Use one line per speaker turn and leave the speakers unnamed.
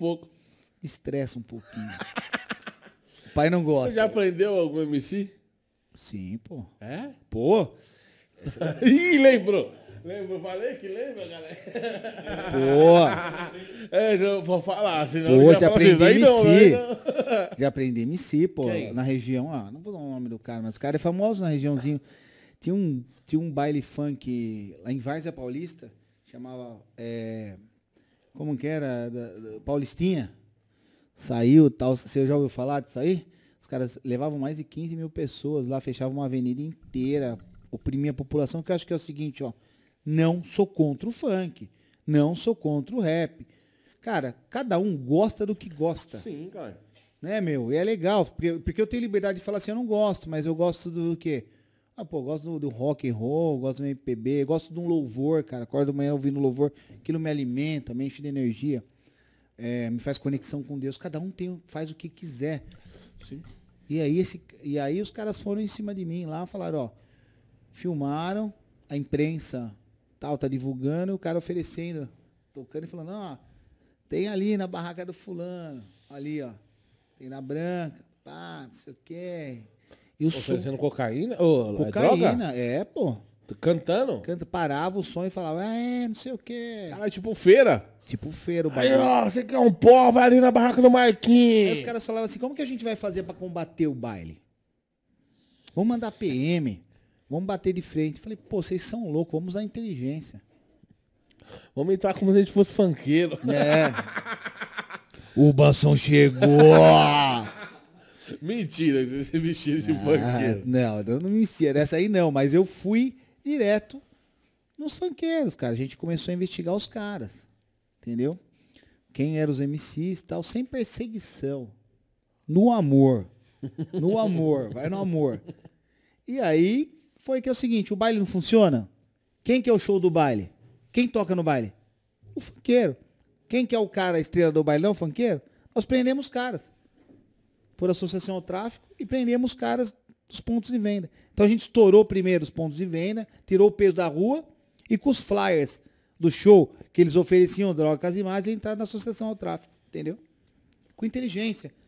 pouco, estressa um pouquinho. o pai não gosta. Você já aprendeu algum MC? Sim, pô. É? Pô! Ih, lembrou! Lembro, falei que lembra, galera. Boa! é, eu vou falar, senão Pô, já, já aprendi MC. Assim, não, não. Já aprendi MC, pô, Quem? na região. Ah, não vou dar o nome do cara, mas o cara é famoso na regiãozinho. Tinha um, tinha um baile funk lá em Várzea Paulista, chamava é, como que era, da, da Paulistinha, saiu tal, você já ouviu falar disso aí? Os caras levavam mais de 15 mil pessoas lá, fechavam uma avenida inteira, oprimia a população, que eu acho que é o seguinte, ó, não sou contra o funk, não sou contra o rap. Cara, cada um gosta do que gosta. Sim, cara. Né, meu? E é legal, porque, porque eu tenho liberdade de falar assim, eu não gosto, mas eu gosto do quê? Ah, pô, gosto do, do, rock and roll, gosto do MPB, gosto de um louvor, cara. Acordo amanhã ouvindo louvor, aquilo me alimenta, me enche de energia, é, me faz conexão com Deus. Cada um tem, faz o que quiser. Sim. E aí, esse, e aí os caras foram em cima de mim lá, falaram, ó, filmaram, a imprensa tal, tá divulgando, o cara oferecendo, tocando e falando, ó, tem ali na barraca do fulano, ali, ó, tem na branca, pá, não sei o quê, e o som. cocaína? Ô, é cocaína, droga? é, pô. Cantando? Canta, parava o som e falava, ah, é, não sei o quê. Cara, tipo feira. Tipo feira, o Aí, baile. ó, você quer um pó, vai ali na barraca do Aí os Marquinhos. caras falavam assim, como que a gente vai fazer pra combater o baile? Vamos mandar PM, vamos bater de frente. Falei, pô, vocês são loucos, vamos usar inteligência. Vamos entrar como se a gente fosse funkeiro. É. O Bação chegou! Mentira, você se vestiu de ah, Não, eu não me mentira. Essa aí não, mas eu fui direto nos funkeiros, cara. A gente começou a investigar os caras. Entendeu? Quem eram os MCs e tal, sem perseguição. No amor. No amor, vai no amor. E aí foi que é o seguinte, o baile não funciona? Quem que é o show do baile? Quem toca no baile? O funkeiro. Quem que é o cara, a estrela do baile? Não, o funkeiro? Nós prendemos os caras por associação ao tráfico e prendemos caras dos pontos de venda. Então a gente estourou primeiro os pontos de venda, tirou o peso da rua e com os flyers do show que eles ofereciam drogas e mais, entraram na associação ao tráfico, entendeu? Com inteligência.